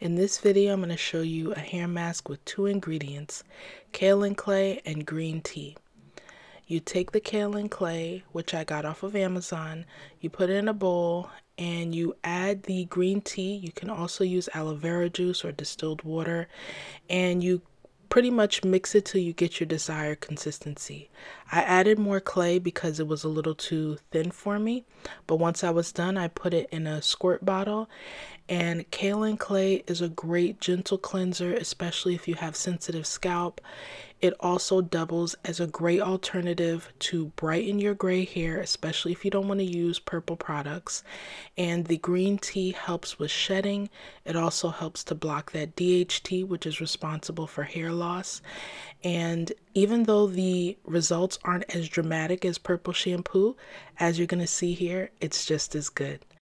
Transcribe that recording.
In this video, I'm going to show you a hair mask with two ingredients, kale and clay and green tea. You take the kale and clay, which I got off of Amazon, you put it in a bowl and you add the green tea. You can also use aloe vera juice or distilled water and you pretty much mix it till you get your desired consistency. I added more clay because it was a little too thin for me, but once I was done, I put it in a squirt bottle and kaolin clay is a great gentle cleanser, especially if you have sensitive scalp. It also doubles as a great alternative to brighten your gray hair, especially if you don't want to use purple products. And the green tea helps with shedding. It also helps to block that DHT, which is responsible for hair loss. And even though the results aren't as dramatic as purple shampoo, as you're going to see here, it's just as good.